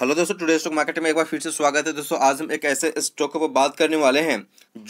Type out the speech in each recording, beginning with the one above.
hello दोस्तों today stock market में एक बार फिर से स्वागत है दोस्तों आज हम एक ऐसे स्टॉक पर बात करने वाले हैं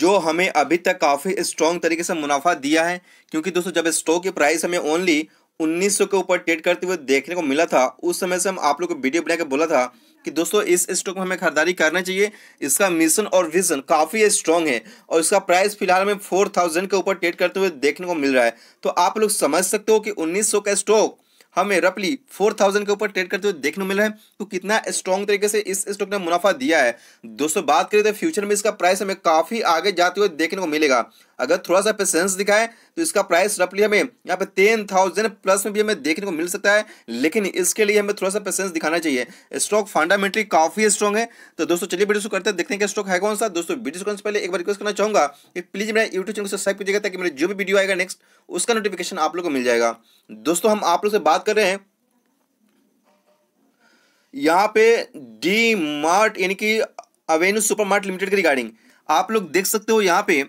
जो हमें अभी तक काफ़ी स्ट्रॉन्ग तरीके से मुनाफा दिया है क्योंकि दोस्तों जब स्टॉक की प्राइस हमें ओनली 1900 के ऊपर ट्रेड करते हुए देखने को मिला था उस समय से हम आप लोग को वीडियो बना के बोला था कि दोस्तों इस स्टॉक में हमें खरीदारी करना चाहिए इसका मिशन और विजन काफ़ी स्ट्रॉन्ग है और इसका प्राइस फिलहाल हमें फोर थाउजेंड के ऊपर ट्रेड करते हुए देखने को मिल रहा है तो आप लोग समझ सकते हो कि उन्नीस का स्टॉक हमें रफली फोर थाउजेंड के ऊपर ट्रेड करते हुए देखने मिल रहा है तो कितना स्ट्रॉन्ग तरीके से इस स्टॉक ने मुनाफा दिया है दोस्तों बात करें तो फ्यूचर में इसका प्राइस हमें काफी आगे जाते हुए देखने को मिलेगा अगर थोड़ा सा पेसेंस सेंस दिखाए तो इसका प्राइस रफली हमें यहाँ पे टेन थाउजेंड प्लस में भी हमें देखने को मिल सकता है लेकिन इसके लिए हमें थोड़ा सा पेसेंस दिखाना चाहिए स्टॉक फंडामेंटली काफ़ी स्ट्रॉग है तो दोस्तों चलिए वीडियो करते हैं देखने का स्टॉक है कौन सा दोस्तों वीडियो से पहले एक बार रिक्वेस्ट करना चाहूंगा कि प्लीज़ मेरा यूट्यूब चैनल सब्सक्राइब कीजिएगा ताकि मेरे जो भी वीडियो आएगा नेक्स्ट उसका नोटिफिकेशन आप लोग को मिल जाएगा दोस्तों हम आप लोग से बात कर रहे हैं यहाँ पे डी मार्ट यानी कि अवेन्यू सुपर मार्ट लिमिटेड के रिगार्डिंग आप लोग देख सकते हो यहाँ पे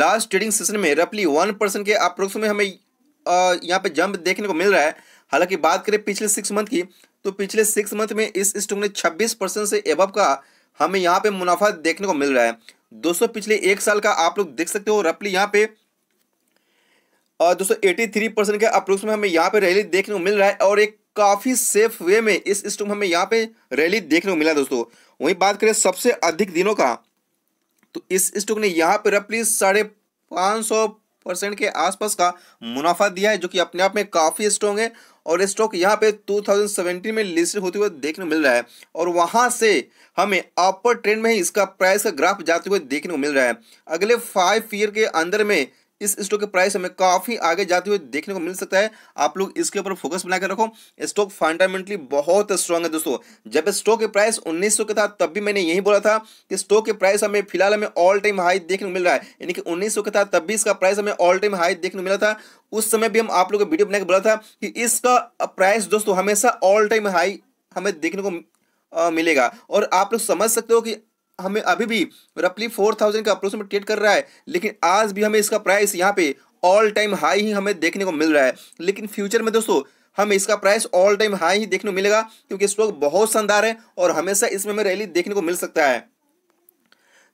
लास्ट ट्रेडिंग सेशन में रफली वन परसेंट के अप्रोक्स में हमें यहाँ पे जंप देखने को मिल रहा है हालांकि बात करें पिछले सिक्स मंथ की तो पिछले सिक्स मंथ में इस स्टॉक ने छब्बीस परसेंट से एबव का हमें यहाँ पे मुनाफा देखने को मिल रहा है दोस्तों पिछले एक साल का आप लोग देख सकते हो रफली यहाँ पे दोस्तों एटी थ्री परसेंट के अप्रोक्स में हमें यहाँ पे रैली देखने को मिल रहा है और एक काफ़ी सेफ वे में इस स्टॉक हमें यहाँ पे रैली देखने को मिला दोस्तों वही बात करें सबसे अधिक दिनों का तो इस स्टॉक ने यहाँ पर रफली साढ़े पाँच सौ परसेंट के आसपास का मुनाफा दिया है जो कि अपने आप में काफ़ी स्ट्रॉन्ग है और स्टॉक यहाँ पे 2017 में लिस्ट होते हुए देखने को मिल रहा है और वहाँ से हमें अपर ट्रेंड में ही इसका प्राइस का ग्राफ जाते हुए देखने को मिल रहा है अगले फाइव ईयर के अंदर में इस स्टॉक के प्राइस हमें काफ़ी आगे जाते हुए देखने को मिल सकता है आप लोग इसके ऊपर फोकस बनाकर रखो स्टॉक फंडामेंटली बहुत स्ट्रांग है दोस्तों जब स्टॉक के प्राइस उन्नीस के था तब भी मैंने यही बोला था कि स्टॉक के प्राइस हमें फिलहाल हमें ऑल टाइम हाई देखने को मिल रहा है यानी कि उन्नीस के था तब भी इसका प्राइस हमें ऑल टाइम हाई देखने को मिला था उस समय भी हम आप लोग को वीडियो बनाकर बोला था कि इसका प्राइस दोस्तों हमेशा ऑल टाइम हाई हमें देखने को मिलेगा और आप लोग समझ सकते हो कि हमें अभी भी रफली फोर थाउजेंड का अप्रोक्सीमेट ट्रेड कर रहा है लेकिन आज भी हमें इसका प्राइस यहाँ पे ऑल टाइम हाई ही हमें देखने को मिल रहा है लेकिन फ्यूचर में दोस्तों हमें इसका प्राइस ऑल टाइम हाई ही देखने को मिलेगा क्योंकि स्टॉक बहुत शानदार है और हमेशा इसमें हमें रैली देखने को मिल सकता है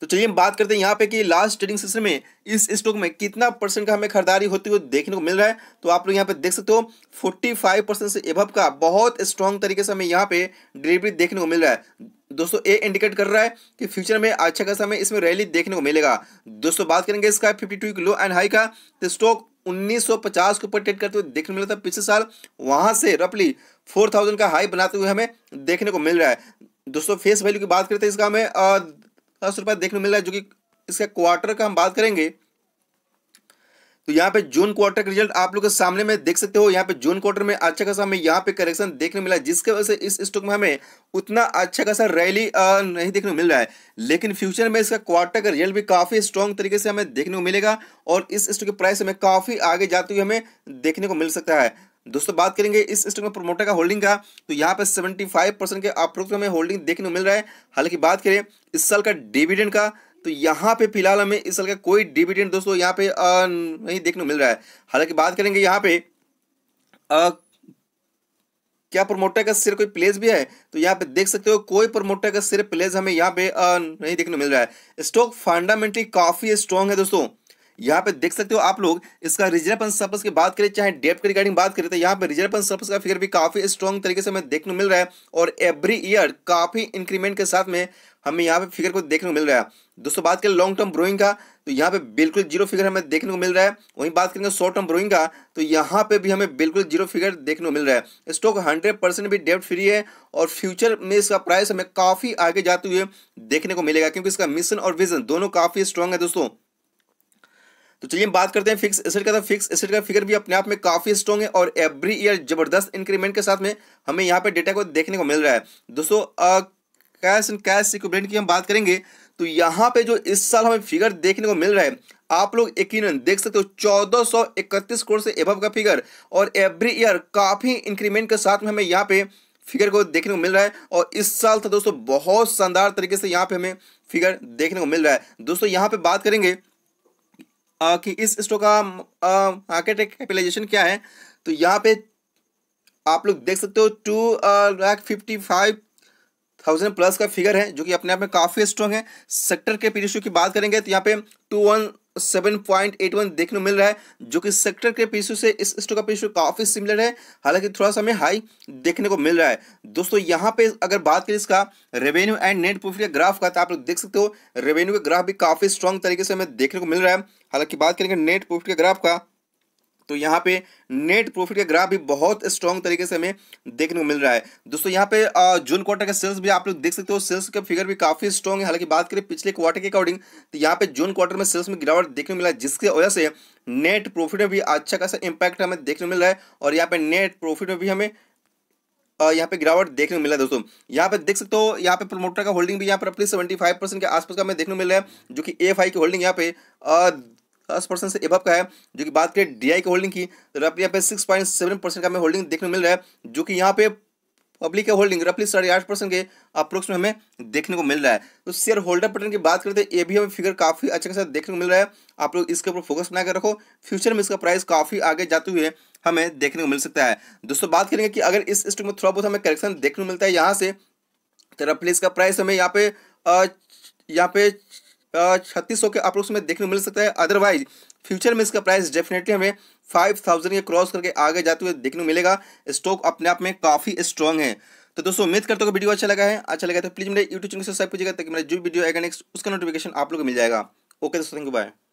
तो चलिए हम बात करते हैं यहाँ पे कि लास्ट ट्रेडिंग सेशन में इस स्टॉक में कितना परसेंट का हमें खरीदारी होती हुई देखने को मिल रहा है तो आप लोग यहाँ पे देख सकते हो 45 परसेंट से एभव का बहुत स्ट्रॉन्ग तरीके से हमें यहाँ पे डिलीवरी देखने को मिल रहा है दोस्तों ये इंडिकेट कर रहा है कि फ्यूचर में अच्छा खासा में इसमें रैली देखने को मिलेगा दोस्तों बात करेंगे इसका 52 लो एंड हाई का तो स्टॉक 1950 के ऊपर ट्रेड करते हुए देखने को मिला था पिछले साल वहां से रफली 4000 का हाई बनाते हुए हमें देखने को मिल रहा है दोस्तों फेस वैल्यू की बात करते हैं इसका हमें दस रुपये देखने को मिल रहा है जो कि इसका क्वार्टर का हम बात करेंगे तो यहाँ पे जून क्वार्टर का रिजल्ट आप लोग के सामने में देख सकते हो यहाँ पे जून क्वार्टर में अच्छा खासा हमें यहाँ पे करेक्शन देखने मिला जिसके वजह से इस स्टॉक में हमें उतना अच्छा खासा रैली नहीं देखने को मिल रहा है लेकिन फ्यूचर में इसका क्वार्टर का रिजल्ट भी काफ़ी स्ट्रॉन्ग तरीके से हमें देखने को मिलेगा और इस स्टॉक की प्राइस हमें काफ़ी आगे जाते हुए हमें देखने को मिल सकता है दोस्तों बात करेंगे इस स्टॉक में प्रमोटर का होल्डिंग का तो यहाँ पे 75 परसेंट के अप्रोक्स हमें होल्डिंग देखने को मिल रहा है हालांकि बात करें इस साल का डिविडेंड का तो यहाँ पे फिलहाल हमें इस साल का कोई डिविडेंड दोस्तों यहाँ पे नहीं देखने को मिल रहा है हालांकि बात करेंगे यहाँ पे क्या प्रमोटर का सिर कोई प्लेस भी है तो यहाँ पे देख सकते हो कोई प्रमोटर का सिर प्लेस हमें यहाँ पे नहीं देखने को मिल रहा है स्टॉक फंडामेंटली काफ़ी स्ट्रॉन्ग है दोस्तों यहाँ पे देख सकते हो आप लोग इसका रिजर्व सर्पस की बात करें चाहे डेप के रिगार्डिंग बात करें तो यहाँ पे रिजर्व सर्पस का फिगर भी काफ़ी स्ट्रॉन्ग तरीके से हमें देखने को मिल रहा है और एवरी ईयर काफ़ी इंक्रीमेंट के साथ में हमें यहाँ पे फिगर को देखने को मिल रहा है दोस्तों बात करें लॉन्ग टर्म ब्रोइंग का तो यहाँ पे बिल्कुल जीरो फिगर हमें देखने को मिल रहा है वहीं बात करेंगे शॉर्ट टर्म ब्रोइंग का तो यहाँ पे भी हमें बिल्कुल जीरो फिगर देखने को मिल रहा है स्टॉक हंड्रेड परसेंट भी डेप्ट फ्री है और फ्यूचर में इसका प्राइस हमें काफ़ी आगे जाते हुए देखने को मिलेगा क्योंकि इसका मिशन और विजन दोनों काफ़ी स्ट्रांग है दोस्तों तो चलिए हम बात करते हैं फिक्स एसेट का तो फिक्स एसेट का फिगर भी अपने आप में काफ़ी स्ट्रॉन्ग है और एवरी ईयर जबरदस्त इंक्रीमेंट के साथ में हमें यहाँ पे डेटा को देखने को मिल रहा है दोस्तों कैश एंड कैश इक्विपमेंट की हम बात करेंगे तो यहाँ पे जो इस साल हमें फिगर देखने को मिल रहा है आप लोग यकीन देख सकते हो चौदह सौ इकतीस करोड़ से एब का फिगर और एवरी ईयर काफ़ी इंक्रीमेंट के साथ में हमें यहाँ पे फिगर को देखने को मिल रहा है और इस साल था तो दोस्तों बहुत शानदार तरीके से यहाँ पे हमें फिगर देखने को मिल रहा है दोस्तों यहाँ पे बात करेंगे आ, कि इस स्टॉक का मार्केट कैपिटलाइजेशन क्या है तो यहाँ पे आप लोग देख सकते हो two lakh fifty five thousand plus का फिगर है जो कि अपने आप में काफ़ी स्ट्रॉन्ग है सेक्टर के पी की बात करेंगे तो यहाँ पे two one seven point eight one देखने को मिल रहा है जो कि सेक्टर के पीसू से इस स्टॉक का पीसू काफ़ी सिमिलर है हालांकि थोड़ा सा हमें हाई देखने को मिल रहा है दोस्तों यहाँ पे अगर बात करें इसका रेवेन्यू एंड नेट प्रॉफिट का ग्राफ का तो आप लोग देख सकते हो रेवेन्यू का ग्राफ भी काफ़ी स्ट्रॉन्ग तरीके से हमें देखने को मिल रहा है हालांकि बात करेंगे नेट प्रॉफिट के ग्राफ का तो यहाँ पे नेट प्रॉफिट का ग्राफ भी बहुत स्ट्रॉन्ग तरीके से हमें देखने को मिल रहा है दोस्तों यहाँ पे जून क्वार्टर का सेल्स भी आप लोग देख सकते हो सेल्स का फिगर भी काफ़ी स्ट्रॉन्ग है हालांकि बात करें पिछले क्वार्टर के अकॉर्डिंग तो यहाँ पे जून क्वार्टर में सेल्स में गिरावट देखने को मिला जिसकी वजह से नेट प्रॉफिट में भी अच्छा खासा इंपैक्ट हमें देखने को मिल रहा है और यहाँ पे नेट प्रॉफिट में भी हमें यहाँ पे गिरावट देखने को मिला है दोस्तों यहाँ पे देख सकते हो यहाँ पे प्रमोटर का होल्डिंग भी यहाँ पर अपनी सेवेंटी फाइव परसेंट के आसपास का हमें देखने को मिल रहा है जो कि एफआई की होल्डिंग यहाँ पे दस परसेंट से एबव का है जो कि बात करें डीआई की होल्डिंग की तो रफली यहाँ पे सिक्स पॉइंट सेवन परसेंट का हमें होल्डिंग देखने को मिल रहा है जो कि यहाँ पे पब्लिक का होल्डिंग रफली साढ़े आठ परसेंट के अप्रोक्स में हमें देखने को मिल रहा है तो शेयर होल्डर पैटर्न की बात करते तो ये भी हमें फिगर काफ़ी अच्छे के साथ देखने को मिल रहा है आप लोग इसके ऊपर फोकस बनाकर रखो फ्यूचर में इसका प्राइस काफ़ी आगे जाते हुए हमें देखने को मिल सकता है दोस्तों बात करेंगे कि अगर इस स्टॉक में थोड़ा बहुत हमें करेक्शन देखने को मिलता है यहाँ से तो रफली इसका प्राइस हमें यहाँ पे यहाँ पे छत्तीस सौ के अप्रोक्स में देखने को मिल सकता है अदरवाइज फ्यूचर में इसका प्राइस डेफिनेटली हमें फाइव थाउजेंड के क्रॉस करके आगे जाते हुए देखने को मिलेगा स्टॉक अपने आप में काफ़ी स्ट्रॉन्ग है तो दोस्तों उम्मीद करता हूँ वीडियो अच्छा लगा है अच्छा लगा तो प्लीज़ मेरे यूट्यूब चैनल से सब्सक्राइब कीजिएगा ताकि मेरा जो वीडियो आएगा नेक्स्ट उसका नोटिफिकेशन आप लोग को मिल जाएगा ओके दोस्तों थैंक यू बाय